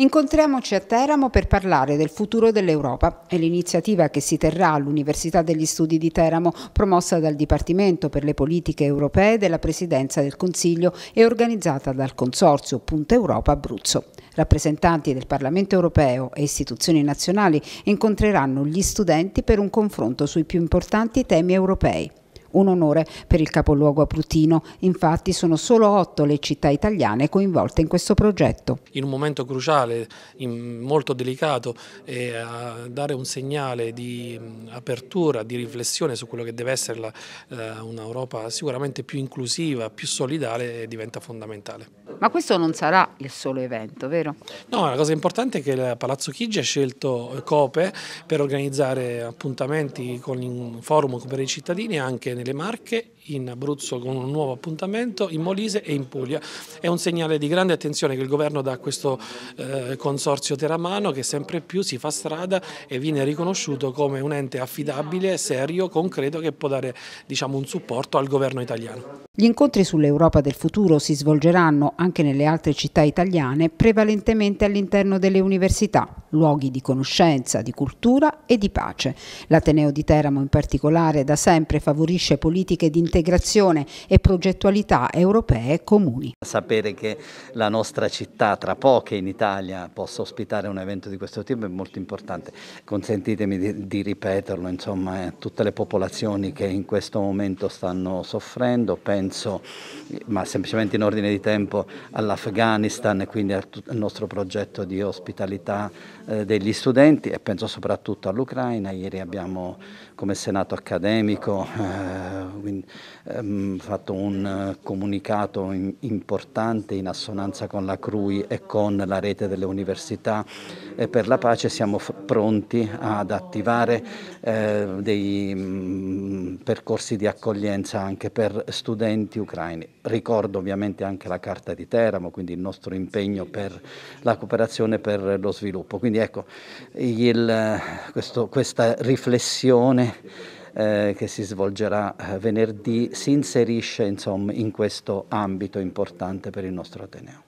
Incontriamoci a Teramo per parlare del futuro dell'Europa. È l'iniziativa che si terrà all'Università degli Studi di Teramo, promossa dal Dipartimento per le politiche europee della Presidenza del Consiglio e organizzata dal Consorzio Punta Europa Abruzzo. Rappresentanti del Parlamento europeo e istituzioni nazionali incontreranno gli studenti per un confronto sui più importanti temi europei un onore per il capoluogo aprutino. Infatti sono solo otto le città italiane coinvolte in questo progetto. In un momento cruciale, molto delicato, a dare un segnale di apertura, di riflessione su quello che deve essere eh, un'Europa sicuramente più inclusiva, più solidale diventa fondamentale. Ma questo non sarà il solo evento, vero? No, la cosa importante è che il Palazzo Chigi ha scelto COPE per organizzare appuntamenti con il forum per i cittadini anche nelle le Marche, in Abruzzo con un nuovo appuntamento, in Molise e in Puglia. È un segnale di grande attenzione che il governo dà a questo eh, consorzio teramano che sempre più si fa strada e viene riconosciuto come un ente affidabile, serio, concreto che può dare diciamo, un supporto al governo italiano. Gli incontri sull'Europa del futuro si svolgeranno anche nelle altre città italiane, prevalentemente all'interno delle università, luoghi di conoscenza, di cultura e di pace. L'Ateneo di Teramo in particolare da sempre favorisce costruisce politiche di integrazione e progettualità europee comuni. Sapere che la nostra città tra poche in Italia possa ospitare un evento di questo tipo è molto importante. Consentitemi di, di ripeterlo, insomma, eh, tutte le popolazioni che in questo momento stanno soffrendo, penso, ma semplicemente in ordine di tempo, all'Afghanistan e quindi al, al, nostro progetto di ospitalità eh, degli studenti e penso soprattutto all'Ucraina. Ieri abbiamo come Senato accademico eh, eh, quindi, um, fatto un eh, comunicato in, importante in assonanza con la CRUI e con la rete delle università e per la pace siamo f- pronti ad attivare eh, dei mh, mm, percorsi di accoglienza anche per studenti ucraini. Ricordo ovviamente anche la Carta di Teramo, quindi il nostro impegno per la cooperazione e per lo sviluppo. Quindi ecco, il, questo, questa riflessione eh, che si svolgerà eh, venerdì si inserisce insomma, in questo ambito importante per il nostro Ateneo.